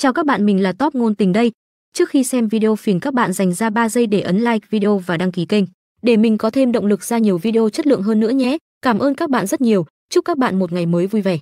Chào các bạn, mình là Top ngôn tình đây. Trước khi xem video phiền các bạn dành ra 3 giây để ấn like video và đăng ký kênh để mình có thêm động lực ra nhiều video chất lượng hơn nữa nhé. Cảm ơn các bạn rất nhiều. Chúc các bạn một ngày mới vui vẻ.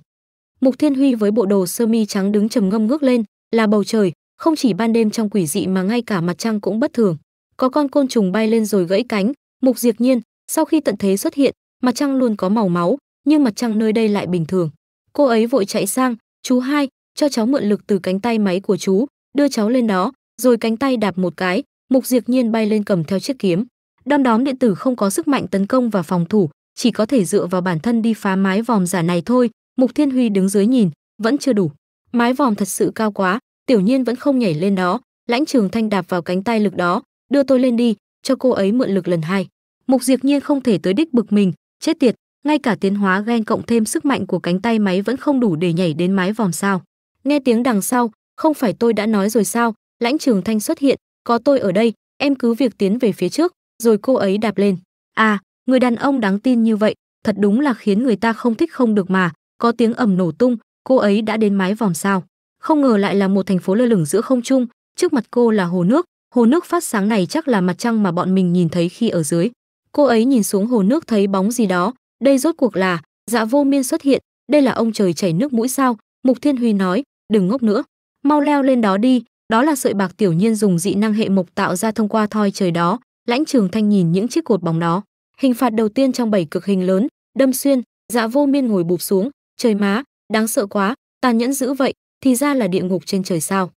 Mục Thiên Huy với bộ đồ sơ mi trắng đứng trầm ngâm ngước lên, là bầu trời, không chỉ ban đêm trong quỷ dị mà ngay cả mặt trăng cũng bất thường. Có con côn trùng bay lên rồi gãy cánh, Mục Diệt Nhiên, sau khi tận thế xuất hiện, mặt trăng luôn có màu máu, nhưng mặt trăng nơi đây lại bình thường. Cô ấy vội chạy sang, "Chú hai, cho cháu mượn lực từ cánh tay máy của chú, đưa cháu lên đó, rồi cánh tay đạp một cái, Mục Diệp Nhiên bay lên cầm theo chiếc kiếm. Đom đóm điện tử không có sức mạnh tấn công và phòng thủ, chỉ có thể dựa vào bản thân đi phá mái vòm giả này thôi. Mục Thiên Huy đứng dưới nhìn, vẫn chưa đủ. Mái vòm thật sự cao quá, Tiểu Nhiên vẫn không nhảy lên đó. Lãnh Trường Thanh đạp vào cánh tay lực đó, đưa tôi lên đi, cho cô ấy mượn lực lần hai. Mục Diệp Nhiên không thể tới đích bực mình, chết tiệt, ngay cả tiến hóa gen cộng thêm sức mạnh của cánh tay máy vẫn không đủ để nhảy đến mái vòm sao? Nghe tiếng đằng sau, không phải tôi đã nói rồi sao, lãnh trường thanh xuất hiện, có tôi ở đây, em cứ việc tiến về phía trước, rồi cô ấy đạp lên. À, người đàn ông đáng tin như vậy, thật đúng là khiến người ta không thích không được mà, có tiếng ầm nổ tung, cô ấy đã đến mái vòm sao. Không ngờ lại là một thành phố lơ lửng giữa không trung, trước mặt cô là hồ nước, hồ nước phát sáng này chắc là mặt trăng mà bọn mình nhìn thấy khi ở dưới. Cô ấy nhìn xuống hồ nước thấy bóng gì đó, đây rốt cuộc là, dạ vô miên xuất hiện, đây là ông trời chảy nước mũi sao, Mục Thiên Huy nói, đừng ngốc nữa mau leo lên đó đi đó là sợi bạc tiểu nhiên dùng dị năng hệ mộc tạo ra thông qua thoi trời đó lãnh trường thanh nhìn những chiếc cột bóng đó hình phạt đầu tiên trong bảy cực hình lớn đâm xuyên dạ vô miên ngồi bụp xuống trời má đáng sợ quá tàn nhẫn dữ vậy thì ra là địa ngục trên trời sao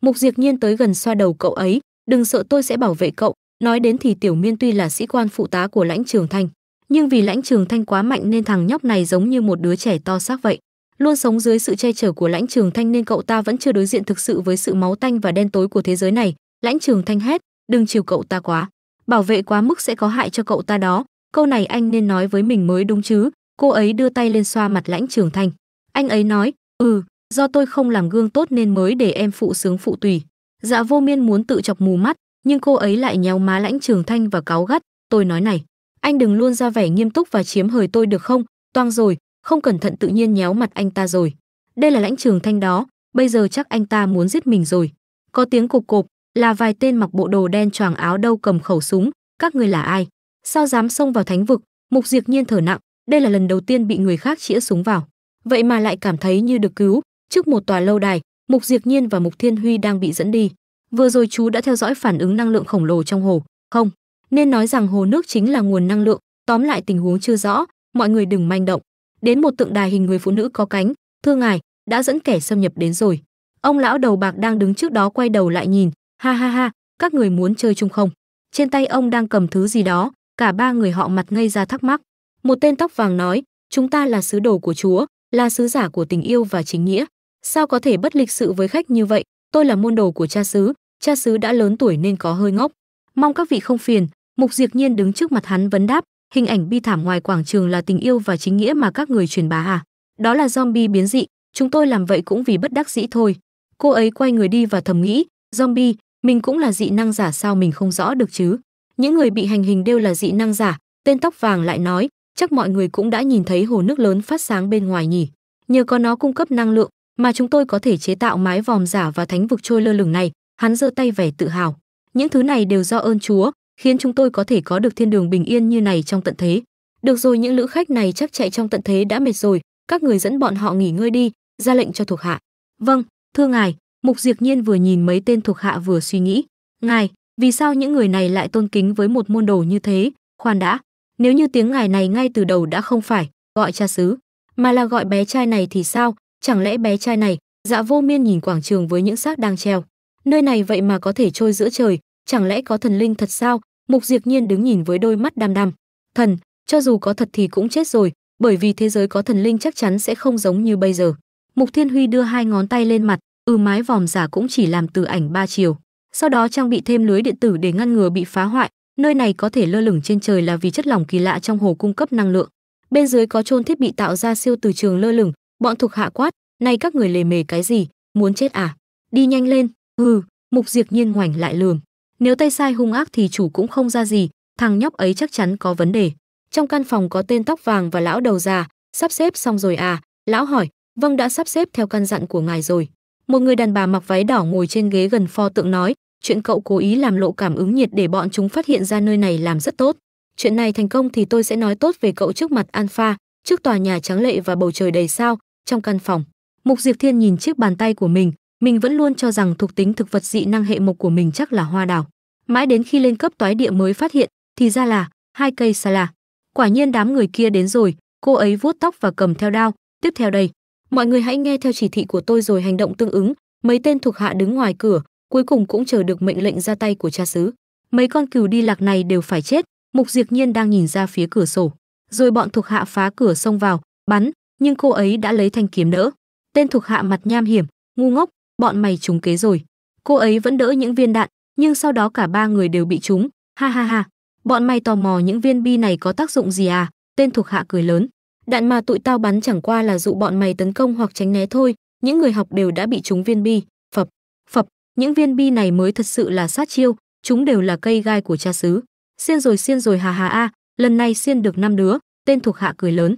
mục Diệc nhiên tới gần xoa đầu cậu ấy đừng sợ tôi sẽ bảo vệ cậu nói đến thì tiểu miên tuy là sĩ quan phụ tá của lãnh trường thanh nhưng vì lãnh trường thanh quá mạnh nên thằng nhóc này giống như một đứa trẻ to xác vậy luôn sống dưới sự che chở của lãnh trường thanh nên cậu ta vẫn chưa đối diện thực sự với sự máu tanh và đen tối của thế giới này lãnh trường thanh hét đừng chiều cậu ta quá bảo vệ quá mức sẽ có hại cho cậu ta đó câu này anh nên nói với mình mới đúng chứ cô ấy đưa tay lên xoa mặt lãnh trường thanh anh ấy nói ừ do tôi không làm gương tốt nên mới để em phụ sướng phụ tùy dạ vô miên muốn tự chọc mù mắt nhưng cô ấy lại nhéo má lãnh trường thanh và cáu gắt tôi nói này anh đừng luôn ra vẻ nghiêm túc và chiếm hời tôi được không toang rồi không cẩn thận tự nhiên nhéo mặt anh ta rồi đây là lãnh trường thanh đó bây giờ chắc anh ta muốn giết mình rồi có tiếng cục cộp là vài tên mặc bộ đồ đen choàng áo đâu cầm khẩu súng các người là ai sao dám xông vào thánh vực mục diệt nhiên thở nặng đây là lần đầu tiên bị người khác chĩa súng vào vậy mà lại cảm thấy như được cứu trước một tòa lâu đài mục diệt nhiên và mục thiên huy đang bị dẫn đi vừa rồi chú đã theo dõi phản ứng năng lượng khổng lồ trong hồ không nên nói rằng hồ nước chính là nguồn năng lượng tóm lại tình huống chưa rõ mọi người đừng manh động đến một tượng đài hình người phụ nữ có cánh thưa ngài đã dẫn kẻ xâm nhập đến rồi ông lão đầu bạc đang đứng trước đó quay đầu lại nhìn ha ha ha các người muốn chơi chung không trên tay ông đang cầm thứ gì đó cả ba người họ mặt ngây ra thắc mắc một tên tóc vàng nói chúng ta là sứ đồ của chúa là sứ giả của tình yêu và chính nghĩa sao có thể bất lịch sự với khách như vậy tôi là môn đồ của cha sứ cha sứ đã lớn tuổi nên có hơi ngốc mong các vị không phiền mục diệt nhiên đứng trước mặt hắn vấn đáp Hình ảnh bi thảm ngoài quảng trường là tình yêu và chính nghĩa mà các người truyền bá à? Đó là zombie biến dị, chúng tôi làm vậy cũng vì bất đắc dĩ thôi. Cô ấy quay người đi và thầm nghĩ, zombie, mình cũng là dị năng giả sao mình không rõ được chứ? Những người bị hành hình đều là dị năng giả, tên tóc vàng lại nói, chắc mọi người cũng đã nhìn thấy hồ nước lớn phát sáng bên ngoài nhỉ. Nhờ có nó cung cấp năng lượng mà chúng tôi có thể chế tạo mái vòm giả và thánh vực trôi lơ lửng này, hắn giơ tay vẻ tự hào. Những thứ này đều do ơn Chúa, khiến chúng tôi có thể có được thiên đường bình yên như này trong tận thế. Được rồi, những lữ khách này chắc chạy trong tận thế đã mệt rồi, các người dẫn bọn họ nghỉ ngơi đi, ra lệnh cho thuộc hạ. Vâng, thưa ngài, Mục Diệc Nhiên vừa nhìn mấy tên thuộc hạ vừa suy nghĩ, ngài, vì sao những người này lại tôn kính với một môn đồ như thế? Khoan đã, nếu như tiếng ngài này ngay từ đầu đã không phải gọi cha xứ, mà là gọi bé trai này thì sao? Chẳng lẽ bé trai này, Dạ Vô Miên nhìn quảng trường với những xác đang treo, nơi này vậy mà có thể trôi giữa trời, chẳng lẽ có thần linh thật sao? Mục Diệp Nhiên đứng nhìn với đôi mắt đăm đăm. Thần, cho dù có thật thì cũng chết rồi, bởi vì thế giới có thần linh chắc chắn sẽ không giống như bây giờ. Mục Thiên Huy đưa hai ngón tay lên mặt, ừ mái vòm giả cũng chỉ làm từ ảnh ba chiều. Sau đó trang bị thêm lưới điện tử để ngăn ngừa bị phá hoại, nơi này có thể lơ lửng trên trời là vì chất lỏng kỳ lạ trong hồ cung cấp năng lượng. Bên dưới có chôn thiết bị tạo ra siêu từ trường lơ lửng, bọn thuộc hạ quát, "Này các người lề mề cái gì, muốn chết à? Đi nhanh lên." Ừ, Mục Diệp Nhiên ngoảnh lại lườm. Nếu tay sai hung ác thì chủ cũng không ra gì, thằng nhóc ấy chắc chắn có vấn đề. Trong căn phòng có tên tóc vàng và lão đầu già, sắp xếp xong rồi à? Lão hỏi, vâng đã sắp xếp theo căn dặn của ngài rồi. Một người đàn bà mặc váy đỏ ngồi trên ghế gần pho tượng nói, chuyện cậu cố ý làm lộ cảm ứng nhiệt để bọn chúng phát hiện ra nơi này làm rất tốt. Chuyện này thành công thì tôi sẽ nói tốt về cậu trước mặt Alpha, trước tòa nhà trắng lệ và bầu trời đầy sao, trong căn phòng. Mục Diệp Thiên nhìn chiếc bàn tay của mình, mình vẫn luôn cho rằng thuộc tính thực vật dị năng hệ mộc của mình chắc là hoa đào mãi đến khi lên cấp toái địa mới phát hiện thì ra là hai cây xà là quả nhiên đám người kia đến rồi cô ấy vuốt tóc và cầm theo đao tiếp theo đây mọi người hãy nghe theo chỉ thị của tôi rồi hành động tương ứng mấy tên thuộc hạ đứng ngoài cửa cuối cùng cũng chờ được mệnh lệnh ra tay của cha xứ mấy con cừu đi lạc này đều phải chết mục diệt nhiên đang nhìn ra phía cửa sổ rồi bọn thuộc hạ phá cửa xông vào bắn nhưng cô ấy đã lấy thanh kiếm đỡ tên thuộc hạ mặt nham hiểm ngu ngốc bọn mày trúng kế rồi. Cô ấy vẫn đỡ những viên đạn, nhưng sau đó cả ba người đều bị trúng, ha ha ha. Bọn mày tò mò những viên bi này có tác dụng gì à? Tên thuộc hạ cười lớn. Đạn mà tụi tao bắn chẳng qua là dụ bọn mày tấn công hoặc tránh né thôi, những người học đều đã bị trúng viên bi, phập, phập, những viên bi này mới thật sự là sát chiêu, chúng đều là cây gai của cha xứ. Xiên rồi xiên rồi hà hà a, lần này xiên được năm đứa, tên thuộc hạ cười lớn.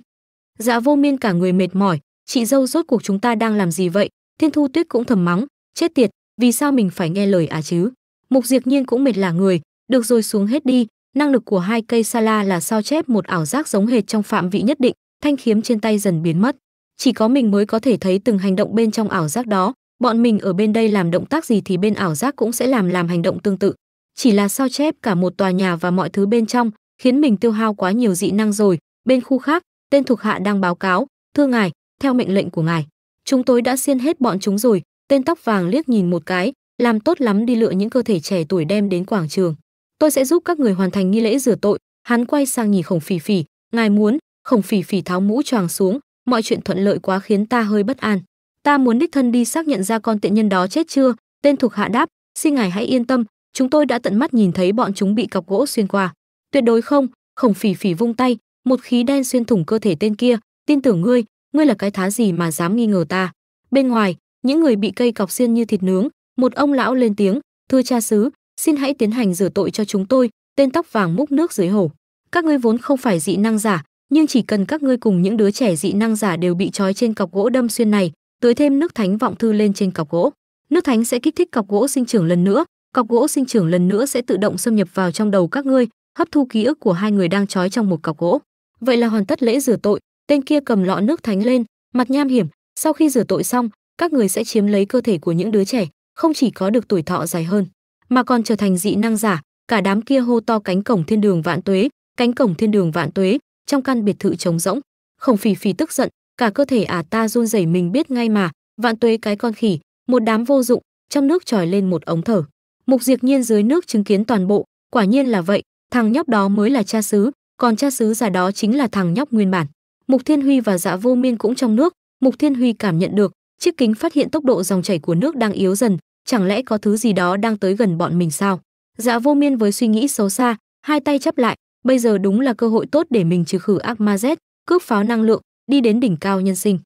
Dạ vô miên cả người mệt mỏi, chị dâu rốt cuộc chúng ta đang làm gì vậy, Thiên Thu Tuyết cũng thầm mắng, chết tiệt, vì sao mình phải nghe lời à chứ? Mục Diệp Nhiên cũng mệt là người, được rồi xuống hết đi, năng lực của hai cây sala là sao chép một ảo giác giống hệt trong phạm vị nhất định, thanh kiếm trên tay dần biến mất. Chỉ có mình mới có thể thấy từng hành động bên trong ảo giác đó, bọn mình ở bên đây làm động tác gì thì bên ảo giác cũng sẽ làm làm hành động tương tự. Chỉ là sao chép cả một tòa nhà và mọi thứ bên trong, khiến mình tiêu hao quá nhiều dị năng rồi. Bên khu khác, tên thuộc hạ đang báo cáo, thưa ngài, theo mệnh lệnh của ngài. Chúng tôi đã xiên hết bọn chúng rồi, tên tóc vàng liếc nhìn một cái, làm tốt lắm đi lựa những cơ thể trẻ tuổi đem đến quảng trường. Tôi sẽ giúp các người hoàn thành nghi lễ rửa tội. Hắn quay sang nhìn Khổng phì phì, ngài muốn, Khổng phì phì tháo mũ choàng xuống, mọi chuyện thuận lợi quá khiến ta hơi bất an. Ta muốn đích thân đi xác nhận ra con tiện nhân đó chết chưa, tên thuộc hạ đáp, xin ngài hãy yên tâm, chúng tôi đã tận mắt nhìn thấy bọn chúng bị cọc gỗ xuyên qua. Tuyệt đối không, Khổng phì phì vung tay, một khí đen xuyên thủng cơ thể tên kia, tin tưởng ngươi, ngươi là cái thá gì mà dám nghi ngờ ta bên ngoài những người bị cây cọc xiên như thịt nướng một ông lão lên tiếng thưa cha xứ xin hãy tiến hành rửa tội cho chúng tôi tên tóc vàng múc nước dưới hổ các ngươi vốn không phải dị năng giả nhưng chỉ cần các ngươi cùng những đứa trẻ dị năng giả đều bị trói trên cọc gỗ đâm xuyên này tưới thêm nước thánh vọng thư lên trên cọc gỗ nước thánh sẽ kích thích cọc gỗ sinh trưởng lần nữa cọc gỗ sinh trưởng lần nữa sẽ tự động xâm nhập vào trong đầu các ngươi hấp thu ký ức của hai người đang trói trong một cọc gỗ vậy là hoàn tất lễ rửa tội tên kia cầm lọ nước thánh lên mặt nham hiểm sau khi rửa tội xong các người sẽ chiếm lấy cơ thể của những đứa trẻ không chỉ có được tuổi thọ dài hơn mà còn trở thành dị năng giả cả đám kia hô to cánh cổng thiên đường vạn tuế cánh cổng thiên đường vạn tuế trong căn biệt thự trống rỗng khổng phì phì tức giận cả cơ thể ả à ta run rẩy mình biết ngay mà vạn tuế cái con khỉ một đám vô dụng trong nước tròi lên một ống thở mục diệt nhiên dưới nước chứng kiến toàn bộ quả nhiên là vậy thằng nhóc đó mới là cha xứ còn cha xứ già đó chính là thằng nhóc nguyên bản Mục Thiên Huy và Dạ Vô Miên cũng trong nước, Mục Thiên Huy cảm nhận được, chiếc kính phát hiện tốc độ dòng chảy của nước đang yếu dần, chẳng lẽ có thứ gì đó đang tới gần bọn mình sao? Dạ Vô Miên với suy nghĩ xấu xa, hai tay chắp lại, bây giờ đúng là cơ hội tốt để mình trừ khử ác ma Z, cướp pháo năng lượng, đi đến đỉnh cao nhân sinh.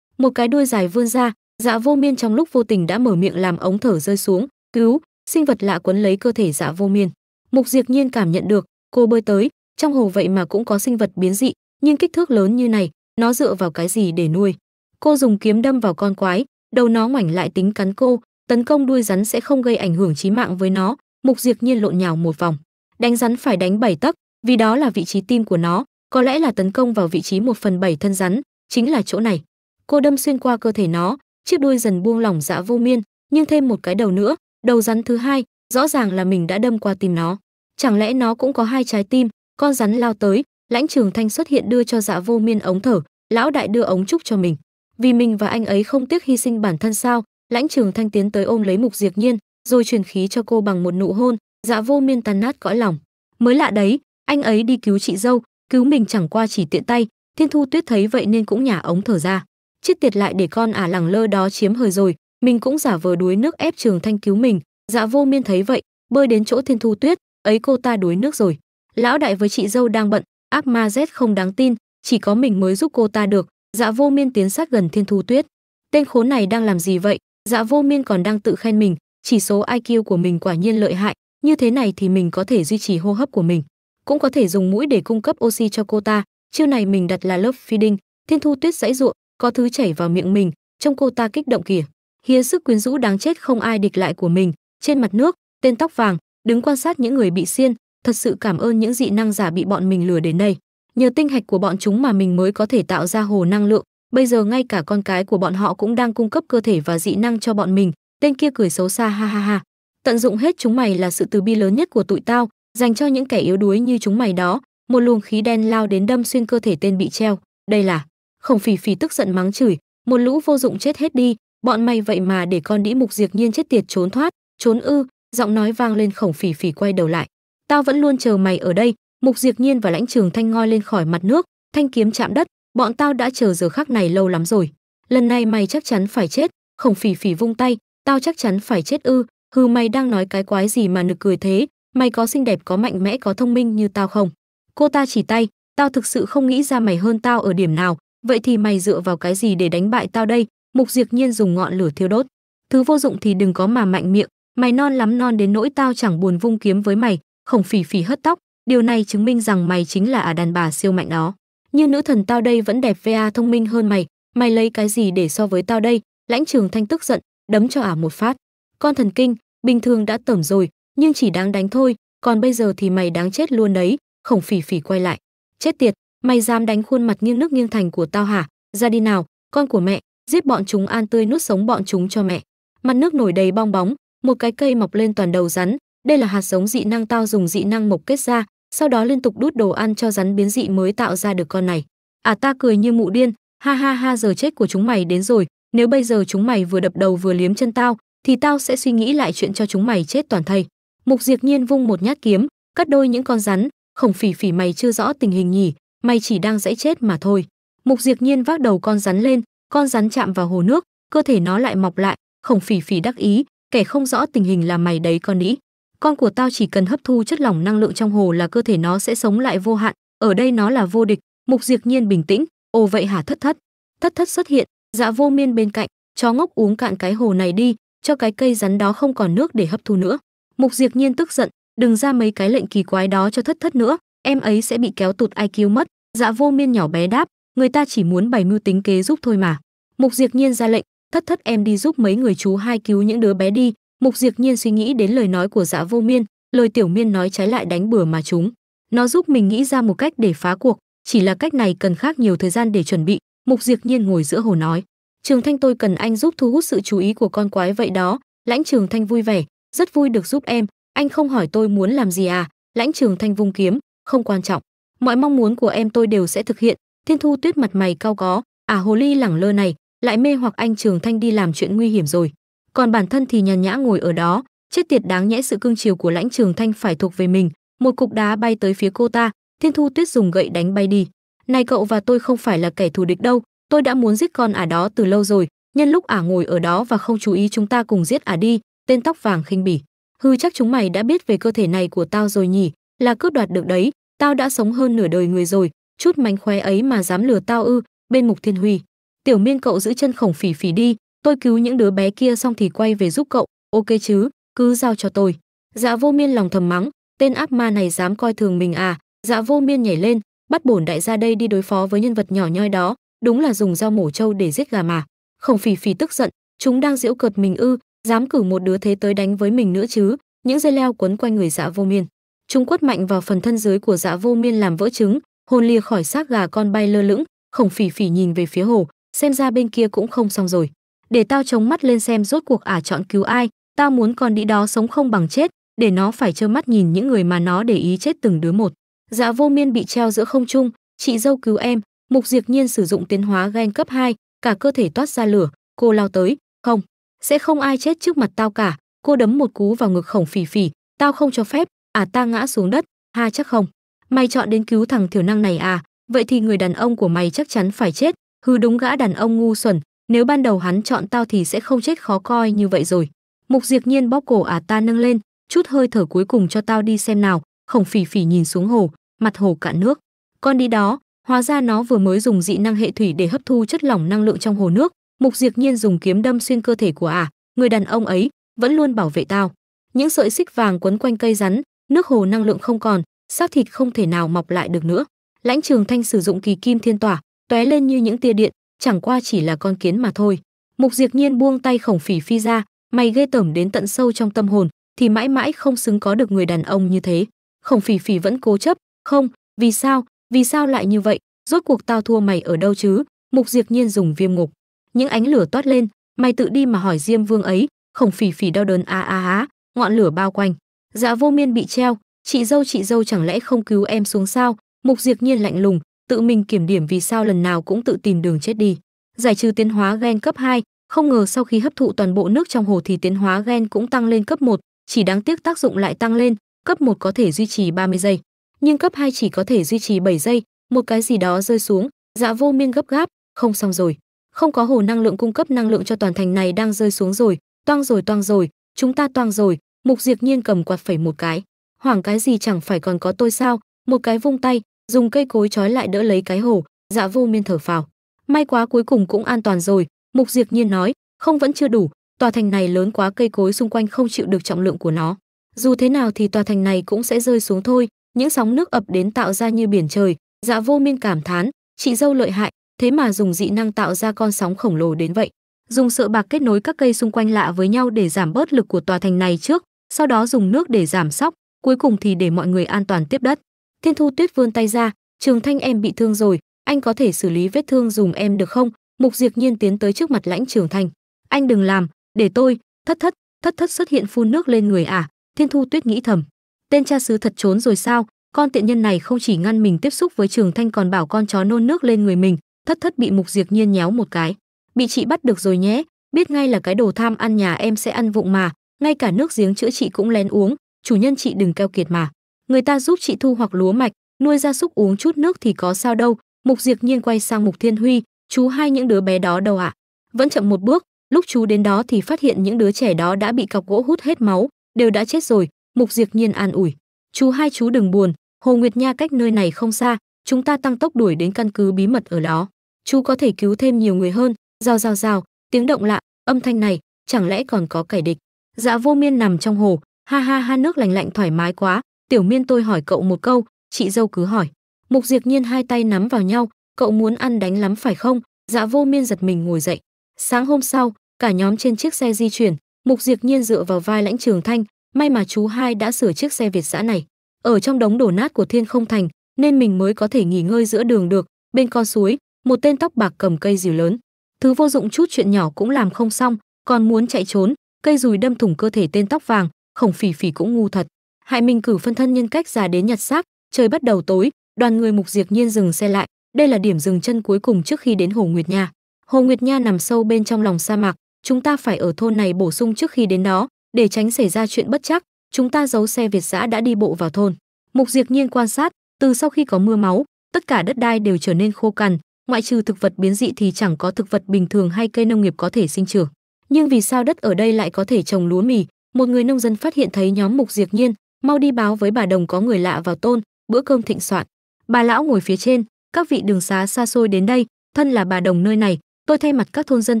Một cái đuôi dài vươn ra, Dạ Vô Miên trong lúc vô tình đã mở miệng làm ống thở rơi xuống, cứu, sinh vật lạ quấn lấy cơ thể Dạ Vô Miên. Mục Diệt Nhiên cảm nhận được, cô bơi tới, trong hồ vậy mà cũng có sinh vật biến dị, nhưng kích thước lớn như này, nó dựa vào cái gì để nuôi? Cô dùng kiếm đâm vào con quái, đầu nó ngoảnh lại tính cắn cô, tấn công đuôi rắn sẽ không gây ảnh hưởng chí mạng với nó, Mục Diệp Nhiên lộn nhào một vòng. Đánh rắn phải đánh bảy tấc, vì đó là vị trí tim của nó, có lẽ là tấn công vào vị trí một phần bảy thân rắn, chính là chỗ này. Cô đâm xuyên qua cơ thể nó, chiếc đuôi dần buông lỏng dã dạ vô miên, nhưng thêm một cái đầu nữa, đầu rắn thứ hai, rõ ràng là mình đã đâm qua tim nó. Chẳng lẽ nó cũng có hai trái tim? Con rắn lao tới, lãnh trường thanh xuất hiện đưa cho dạ vô miên ống thở lão đại đưa ống trúc cho mình vì mình và anh ấy không tiếc hy sinh bản thân sao lãnh trường thanh tiến tới ôm lấy mục Diệc nhiên rồi truyền khí cho cô bằng một nụ hôn dạ vô miên tan nát cõi lòng mới lạ đấy anh ấy đi cứu chị dâu cứu mình chẳng qua chỉ tiện tay thiên thu tuyết thấy vậy nên cũng nhả ống thở ra chết tiệt lại để con ả à lẳng lơ đó chiếm hời rồi mình cũng giả vờ đuối nước ép trường thanh cứu mình dạ vô miên thấy vậy bơi đến chỗ thiên thu tuyết ấy cô ta đuối nước rồi lão đại với chị dâu đang bận ác ma Z không đáng tin, chỉ có mình mới giúp cô ta được. Dạ vô miên tiến sát gần thiên thu tuyết. Tên khốn này đang làm gì vậy? Dạ vô miên còn đang tự khen mình, chỉ số IQ của mình quả nhiên lợi hại, như thế này thì mình có thể duy trì hô hấp của mình. Cũng có thể dùng mũi để cung cấp oxy cho cô ta, chiêu này mình đặt là lớp feeding, thiên thu tuyết dãy ruộng, có thứ chảy vào miệng mình, trông cô ta kích động kìa. Hiến sức quyến rũ đáng chết không ai địch lại của mình, trên mặt nước, tên tóc vàng, đứng quan sát những người bị xiên, thật sự cảm ơn những dị năng giả bị bọn mình lừa đến đây. Nhờ tinh hạch của bọn chúng mà mình mới có thể tạo ra hồ năng lượng, bây giờ ngay cả con cái của bọn họ cũng đang cung cấp cơ thể và dị năng cho bọn mình. Tên kia cười xấu xa ha ha ha. Tận dụng hết chúng mày là sự từ bi lớn nhất của tụi tao, dành cho những kẻ yếu đuối như chúng mày đó. Một luồng khí đen lao đến đâm xuyên cơ thể tên bị treo. Đây là Khổng Phỉ Phỉ tức giận mắng chửi, một lũ vô dụng chết hết đi, bọn mày vậy mà để con đĩ mục diệt nhiên chết tiệt trốn thoát, trốn ư? Giọng nói vang lên Khổng Phỉ Phỉ quay đầu lại tao vẫn luôn chờ mày ở đây mục diệt nhiên và lãnh trường thanh ngoi lên khỏi mặt nước thanh kiếm chạm đất bọn tao đã chờ giờ khắc này lâu lắm rồi lần này mày chắc chắn phải chết khổng phỉ phỉ vung tay tao chắc chắn phải chết ư hừ mày đang nói cái quái gì mà nực cười thế mày có xinh đẹp có mạnh mẽ có thông minh như tao không cô ta chỉ tay tao thực sự không nghĩ ra mày hơn tao ở điểm nào vậy thì mày dựa vào cái gì để đánh bại tao đây mục diệt nhiên dùng ngọn lửa thiêu đốt thứ vô dụng thì đừng có mà mạnh miệng mày non lắm non đến nỗi tao chẳng buồn vung kiếm với mày Khổng Phỉ Phỉ hất tóc, điều này chứng minh rằng mày chính là à đàn bà siêu mạnh đó. Như nữ thần tao đây vẫn đẹp va thông minh hơn mày, mày lấy cái gì để so với tao đây? Lãnh Trường Thanh tức giận, đấm cho ả một phát. Con thần kinh, bình thường đã tẩm rồi, nhưng chỉ đáng đánh thôi, còn bây giờ thì mày đáng chết luôn đấy. Khổng Phỉ Phỉ quay lại, chết tiệt, mày dám đánh khuôn mặt nghiêng nước nghiêng thành của tao hả? Ra đi nào, con của mẹ, giết bọn chúng an tươi nuốt sống bọn chúng cho mẹ. Mặt nước nổi đầy bong bóng, một cái cây mọc lên toàn đầu rắn, đây là hạt giống dị năng tao dùng dị năng mộc kết ra, sau đó liên tục đút đồ ăn cho rắn biến dị mới tạo ra được con này. À ta cười như mụ điên, ha ha ha giờ chết của chúng mày đến rồi, nếu bây giờ chúng mày vừa đập đầu vừa liếm chân tao, thì tao sẽ suy nghĩ lại chuyện cho chúng mày chết toàn thây. Mục Diệt Nhiên vung một nhát kiếm, cắt đôi những con rắn, khổng phỉ phỉ mày chưa rõ tình hình nhỉ, mày chỉ đang dãy chết mà thôi. Mục Diệt Nhiên vác đầu con rắn lên, con rắn chạm vào hồ nước, cơ thể nó lại mọc lại, khổng phỉ phỉ đắc ý, kẻ không rõ tình hình là mày đấy con nĩ con của tao chỉ cần hấp thu chất lỏng năng lượng trong hồ là cơ thể nó sẽ sống lại vô hạn ở đây nó là vô địch mục diệt nhiên bình tĩnh ồ vậy hả thất thất thất thất xuất hiện dạ vô miên bên cạnh chó ngốc uống cạn cái hồ này đi cho cái cây rắn đó không còn nước để hấp thu nữa mục diệt nhiên tức giận đừng ra mấy cái lệnh kỳ quái đó cho thất thất nữa em ấy sẽ bị kéo tụt iq mất dạ vô miên nhỏ bé đáp người ta chỉ muốn bày mưu tính kế giúp thôi mà mục diệt nhiên ra lệnh thất thất em đi giúp mấy người chú hai cứu những đứa bé đi mục Diệc nhiên suy nghĩ đến lời nói của Dã dạ vô miên lời tiểu miên nói trái lại đánh bừa mà chúng nó giúp mình nghĩ ra một cách để phá cuộc chỉ là cách này cần khác nhiều thời gian để chuẩn bị mục Diệc nhiên ngồi giữa hồ nói trường thanh tôi cần anh giúp thu hút sự chú ý của con quái vậy đó lãnh trường thanh vui vẻ rất vui được giúp em anh không hỏi tôi muốn làm gì à lãnh trường thanh vung kiếm không quan trọng mọi mong muốn của em tôi đều sẽ thực hiện thiên thu tuyết mặt mày cao có à hồ ly lẳng lơ này lại mê hoặc anh trường thanh đi làm chuyện nguy hiểm rồi còn bản thân thì nhàn nhã ngồi ở đó chết tiệt đáng nhẽ sự cương chiều của lãnh trường thanh phải thuộc về mình một cục đá bay tới phía cô ta thiên thu tuyết dùng gậy đánh bay đi này cậu và tôi không phải là kẻ thù địch đâu tôi đã muốn giết con ả đó từ lâu rồi nhân lúc ả ngồi ở đó và không chú ý chúng ta cùng giết ả đi tên tóc vàng khinh bỉ hư chắc chúng mày đã biết về cơ thể này của tao rồi nhỉ là cướp đoạt được đấy tao đã sống hơn nửa đời người rồi chút mánh khóe ấy mà dám lừa tao ư bên mục thiên huy tiểu miên cậu giữ chân khổng phỉ phỉ đi tôi cứu những đứa bé kia xong thì quay về giúp cậu ok chứ cứ giao cho tôi dạ vô miên lòng thầm mắng tên ác ma này dám coi thường mình à dạ vô miên nhảy lên bắt bổn đại ra đây đi đối phó với nhân vật nhỏ nhoi đó đúng là dùng dao mổ trâu để giết gà mà khổng phỉ phỉ tức giận chúng đang giễu cợt mình ư dám cử một đứa thế tới đánh với mình nữa chứ những dây leo quấn quanh người dạ vô miên chúng quất mạnh vào phần thân dưới của dạ vô miên làm vỡ trứng hồn lìa khỏi xác gà con bay lơ lửng khổng phỉ phỉ nhìn về phía hồ xem ra bên kia cũng không xong rồi để tao chống mắt lên xem rốt cuộc ả chọn cứu ai, tao muốn con đĩ đó sống không bằng chết, để nó phải trơ mắt nhìn những người mà nó để ý chết từng đứa một. Dạ vô miên bị treo giữa không trung, chị dâu cứu em, mục diệt nhiên sử dụng tiến hóa gen cấp 2, cả cơ thể toát ra lửa, cô lao tới, không, sẽ không ai chết trước mặt tao cả, cô đấm một cú vào ngực khổng phỉ phỉ, tao không cho phép, à ta ngã xuống đất, ha chắc không. Mày chọn đến cứu thằng thiểu năng này à, vậy thì người đàn ông của mày chắc chắn phải chết, hư đúng gã đàn ông ngu xuẩn, nếu ban đầu hắn chọn tao thì sẽ không chết khó coi như vậy rồi. Mục Diệp Nhiên bóp cổ à ta nâng lên, chút hơi thở cuối cùng cho tao đi xem nào, khổng phỉ phỉ nhìn xuống hồ, mặt hồ cạn nước. Con đi đó, hóa ra nó vừa mới dùng dị năng hệ thủy để hấp thu chất lỏng năng lượng trong hồ nước. Mục Diệp Nhiên dùng kiếm đâm xuyên cơ thể của à, người đàn ông ấy vẫn luôn bảo vệ tao. Những sợi xích vàng quấn quanh cây rắn, nước hồ năng lượng không còn, xác thịt không thể nào mọc lại được nữa. Lãnh Trường Thanh sử dụng kỳ kim thiên tỏa, tóe lên như những tia điện, chẳng qua chỉ là con kiến mà thôi mục diệt nhiên buông tay khổng phỉ phi ra mày ghê tởm đến tận sâu trong tâm hồn thì mãi mãi không xứng có được người đàn ông như thế khổng phỉ phỉ vẫn cố chấp không vì sao vì sao lại như vậy rốt cuộc tao thua mày ở đâu chứ mục diệt nhiên dùng viêm ngục những ánh lửa toát lên mày tự đi mà hỏi diêm vương ấy khổng phỉ phỉ đau đớn a a á ngọn lửa bao quanh dạ vô miên bị treo chị dâu chị dâu chẳng lẽ không cứu em xuống sao mục diệt nhiên lạnh lùng tự mình kiểm điểm vì sao lần nào cũng tự tìm đường chết đi. Giải trừ tiến hóa gen cấp 2, không ngờ sau khi hấp thụ toàn bộ nước trong hồ thì tiến hóa gen cũng tăng lên cấp 1, chỉ đáng tiếc tác dụng lại tăng lên, cấp 1 có thể duy trì 30 giây, nhưng cấp 2 chỉ có thể duy trì 7 giây, một cái gì đó rơi xuống, Dạ Vô Miên gấp gáp, không xong rồi, không có hồ năng lượng cung cấp năng lượng cho toàn thành này đang rơi xuống rồi, toang rồi toang rồi, chúng ta toang rồi, Mục diệc Nhiên cầm quạt phẩy một cái. Hoảng cái gì chẳng phải còn có tôi sao? Một cái vung tay, dùng cây cối trói lại đỡ lấy cái hổ dạ vô miên thở phào may quá cuối cùng cũng an toàn rồi mục diệt nhiên nói không vẫn chưa đủ tòa thành này lớn quá cây cối xung quanh không chịu được trọng lượng của nó dù thế nào thì tòa thành này cũng sẽ rơi xuống thôi những sóng nước ập đến tạo ra như biển trời dạ vô miên cảm thán chị dâu lợi hại thế mà dùng dị năng tạo ra con sóng khổng lồ đến vậy dùng sợ bạc kết nối các cây xung quanh lạ với nhau để giảm bớt lực của tòa thành này trước sau đó dùng nước để giảm sóc cuối cùng thì để mọi người an toàn tiếp đất Thiên Thu Tuyết vươn tay ra, Trường Thanh em bị thương rồi, anh có thể xử lý vết thương dùng em được không? Mục Diệc Nhiên tiến tới trước mặt Lãnh Trường Thanh. Anh đừng làm, để tôi, thất thất, thất thất xuất hiện phun nước lên người à? Thiên Thu Tuyết nghĩ thầm, tên cha xứ thật trốn rồi sao? Con tiện nhân này không chỉ ngăn mình tiếp xúc với Trường Thanh còn bảo con chó nôn nước lên người mình, thất thất bị Mục Diệc Nhiên nhéo một cái. Bị chị bắt được rồi nhé, biết ngay là cái đồ tham ăn nhà em sẽ ăn vụng mà, ngay cả nước giếng chữa trị cũng lén uống, chủ nhân chị đừng keo kiệt mà người ta giúp chị thu hoặc lúa mạch, nuôi gia súc uống chút nước thì có sao đâu. Mục Diệc Nhiên quay sang Mục Thiên Huy, chú hai những đứa bé đó đâu ạ? À? Vẫn chậm một bước, lúc chú đến đó thì phát hiện những đứa trẻ đó đã bị cọc gỗ hút hết máu, đều đã chết rồi. Mục Diệc Nhiên an ủi, chú hai chú đừng buồn, Hồ Nguyệt Nha cách nơi này không xa, chúng ta tăng tốc đuổi đến căn cứ bí mật ở đó. Chú có thể cứu thêm nhiều người hơn. Rào rào rào, tiếng động lạ, âm thanh này, chẳng lẽ còn có kẻ địch? Dạ vô miên nằm trong hồ, ha ha ha nước lành lạnh thoải mái quá, Tiểu Miên tôi hỏi cậu một câu, chị dâu cứ hỏi. Mục Diệt Nhiên hai tay nắm vào nhau, cậu muốn ăn đánh lắm phải không? Dạ Vô Miên giật mình ngồi dậy. Sáng hôm sau, cả nhóm trên chiếc xe di chuyển, Mục Diệt Nhiên dựa vào vai Lãnh Trường Thanh, may mà chú hai đã sửa chiếc xe Việt xã này. Ở trong đống đổ nát của Thiên Không Thành, nên mình mới có thể nghỉ ngơi giữa đường được. Bên con suối, một tên tóc bạc cầm cây rìu lớn, thứ vô dụng chút chuyện nhỏ cũng làm không xong, còn muốn chạy trốn, cây rùi đâm thủng cơ thể tên tóc vàng, Khổng Phỉ Phỉ cũng ngu thật. Hải Minh cử phân thân nhân cách già đến nhặt xác, trời bắt đầu tối, đoàn người Mục Diệp Nhiên dừng xe lại, đây là điểm dừng chân cuối cùng trước khi đến Hồ Nguyệt Nha. Hồ Nguyệt Nha nằm sâu bên trong lòng sa mạc, chúng ta phải ở thôn này bổ sung trước khi đến đó, để tránh xảy ra chuyện bất chắc, chúng ta giấu xe Việt xã đã đi bộ vào thôn. Mục Diệp Nhiên quan sát, từ sau khi có mưa máu, tất cả đất đai đều trở nên khô cằn, ngoại trừ thực vật biến dị thì chẳng có thực vật bình thường hay cây nông nghiệp có thể sinh trưởng. Nhưng vì sao đất ở đây lại có thể trồng lúa mì? Một người nông dân phát hiện thấy nhóm Mục Diệp Nhiên, mau đi báo với bà đồng có người lạ vào tôn bữa cơm thịnh soạn bà lão ngồi phía trên các vị đường xá xa xôi đến đây thân là bà đồng nơi này tôi thay mặt các thôn dân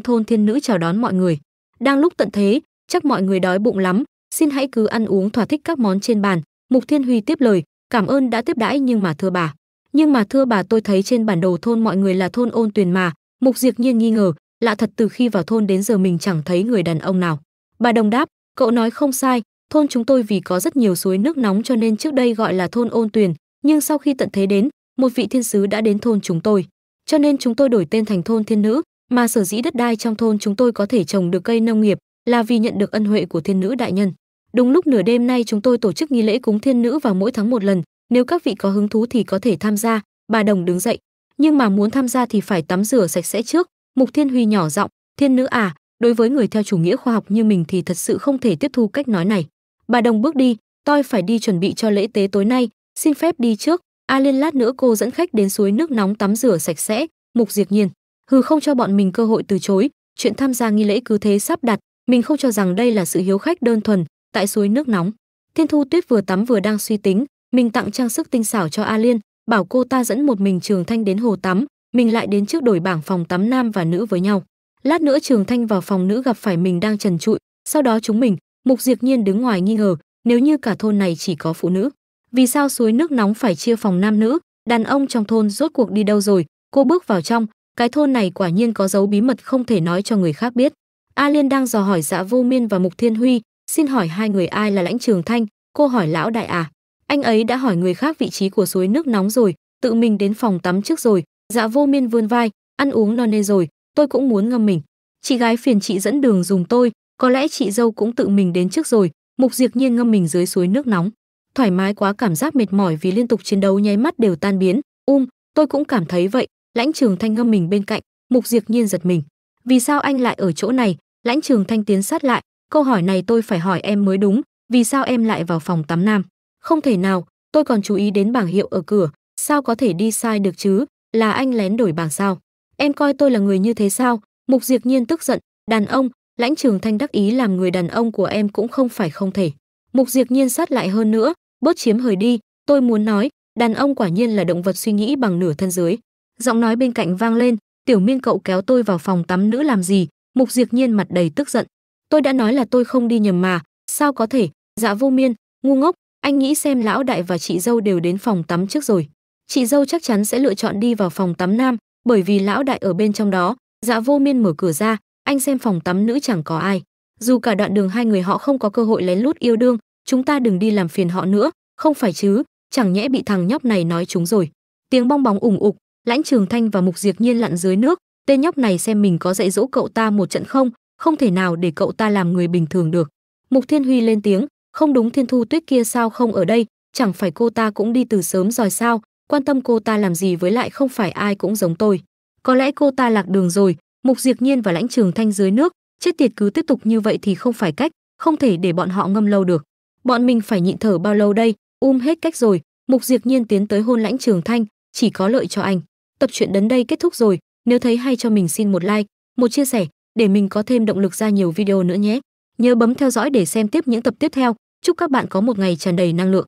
thôn thiên nữ chào đón mọi người đang lúc tận thế chắc mọi người đói bụng lắm xin hãy cứ ăn uống thỏa thích các món trên bàn mục thiên huy tiếp lời cảm ơn đã tiếp đãi nhưng mà thưa bà nhưng mà thưa bà tôi thấy trên bản đồ thôn mọi người là thôn ôn tuyền mà mục Diệc nhiên nghi ngờ lạ thật từ khi vào thôn đến giờ mình chẳng thấy người đàn ông nào bà đồng đáp cậu nói không sai Thôn chúng tôi vì có rất nhiều suối nước nóng cho nên trước đây gọi là thôn Ôn Tuyền, nhưng sau khi tận thế đến, một vị thiên sứ đã đến thôn chúng tôi, cho nên chúng tôi đổi tên thành thôn Thiên Nữ, mà sở dĩ đất đai trong thôn chúng tôi có thể trồng được cây nông nghiệp là vì nhận được ân huệ của Thiên Nữ đại nhân. Đúng lúc nửa đêm nay chúng tôi tổ chức nghi lễ cúng Thiên Nữ vào mỗi tháng một lần, nếu các vị có hứng thú thì có thể tham gia, bà Đồng đứng dậy, nhưng mà muốn tham gia thì phải tắm rửa sạch sẽ trước, Mục Thiên Huy nhỏ giọng, "Thiên Nữ à, đối với người theo chủ nghĩa khoa học như mình thì thật sự không thể tiếp thu cách nói này Bà Đồng bước đi, tôi phải đi chuẩn bị cho lễ tế tối nay, xin phép đi trước, A Liên lát nữa cô dẫn khách đến suối nước nóng tắm rửa sạch sẽ, Mục diệt Nhiên. Hừ không cho bọn mình cơ hội từ chối, chuyện tham gia nghi lễ cứ thế sắp đặt, mình không cho rằng đây là sự hiếu khách đơn thuần, tại suối nước nóng. Thiên Thu Tuyết vừa tắm vừa đang suy tính, mình tặng trang sức tinh xảo cho A Liên, bảo cô ta dẫn một mình Trường Thanh đến hồ tắm, mình lại đến trước đổi bảng phòng tắm nam và nữ với nhau. Lát nữa Trường Thanh vào phòng nữ gặp phải mình đang trần trụi, sau đó chúng mình, Mục Diệp Nhiên đứng ngoài nghi ngờ, nếu như cả thôn này chỉ có phụ nữ, vì sao suối nước nóng phải chia phòng nam nữ, đàn ông trong thôn rốt cuộc đi đâu rồi? Cô bước vào trong, cái thôn này quả nhiên có dấu bí mật không thể nói cho người khác biết. A Liên đang dò hỏi Dạ Vô Miên và Mục Thiên Huy, xin hỏi hai người ai là lãnh trường thanh, cô hỏi lão đại à? Anh ấy đã hỏi người khác vị trí của suối nước nóng rồi, tự mình đến phòng tắm trước rồi, Dạ Vô Miên vươn vai, ăn uống no nê rồi, tôi cũng muốn ngâm mình. Chị gái phiền chị dẫn đường dùng tôi, có lẽ chị dâu cũng tự mình đến trước rồi mục Diệc nhiên ngâm mình dưới suối nước nóng thoải mái quá cảm giác mệt mỏi vì liên tục chiến đấu nháy mắt đều tan biến um tôi cũng cảm thấy vậy lãnh trường thanh ngâm mình bên cạnh mục Diệc nhiên giật mình vì sao anh lại ở chỗ này lãnh trường thanh tiến sát lại câu hỏi này tôi phải hỏi em mới đúng vì sao em lại vào phòng tắm nam không thể nào tôi còn chú ý đến bảng hiệu ở cửa sao có thể đi sai được chứ là anh lén đổi bảng sao em coi tôi là người như thế sao mục Diệc nhiên tức giận đàn ông lãnh trường thanh đắc ý làm người đàn ông của em cũng không phải không thể mục diệt nhiên sát lại hơn nữa bớt chiếm hời đi tôi muốn nói đàn ông quả nhiên là động vật suy nghĩ bằng nửa thân dưới giọng nói bên cạnh vang lên tiểu miên cậu kéo tôi vào phòng tắm nữ làm gì mục diệt nhiên mặt đầy tức giận tôi đã nói là tôi không đi nhầm mà sao có thể dạ vô miên ngu ngốc anh nghĩ xem lão đại và chị dâu đều đến phòng tắm trước rồi chị dâu chắc chắn sẽ lựa chọn đi vào phòng tắm nam bởi vì lão đại ở bên trong đó dạ vô miên mở cửa ra anh xem phòng tắm nữ chẳng có ai. Dù cả đoạn đường hai người họ không có cơ hội lén lút yêu đương, chúng ta đừng đi làm phiền họ nữa, không phải chứ, chẳng nhẽ bị thằng nhóc này nói chúng rồi. Tiếng bong bóng ủng ục, Lãnh Trường Thanh và Mục diệt Nhiên lặn dưới nước, tên nhóc này xem mình có dạy dỗ cậu ta một trận không, không thể nào để cậu ta làm người bình thường được. Mục Thiên Huy lên tiếng, không đúng Thiên Thu Tuyết kia sao không ở đây, chẳng phải cô ta cũng đi từ sớm rồi sao, quan tâm cô ta làm gì với lại không phải ai cũng giống tôi. Có lẽ cô ta lạc đường rồi, mục diệt nhiên và lãnh trường thanh dưới nước chết tiệt cứ tiếp tục như vậy thì không phải cách không thể để bọn họ ngâm lâu được bọn mình phải nhịn thở bao lâu đây um hết cách rồi mục diệt nhiên tiến tới hôn lãnh trường thanh chỉ có lợi cho anh tập truyện đến đây kết thúc rồi nếu thấy hay cho mình xin một like một chia sẻ để mình có thêm động lực ra nhiều video nữa nhé nhớ bấm theo dõi để xem tiếp những tập tiếp theo chúc các bạn có một ngày tràn đầy năng lượng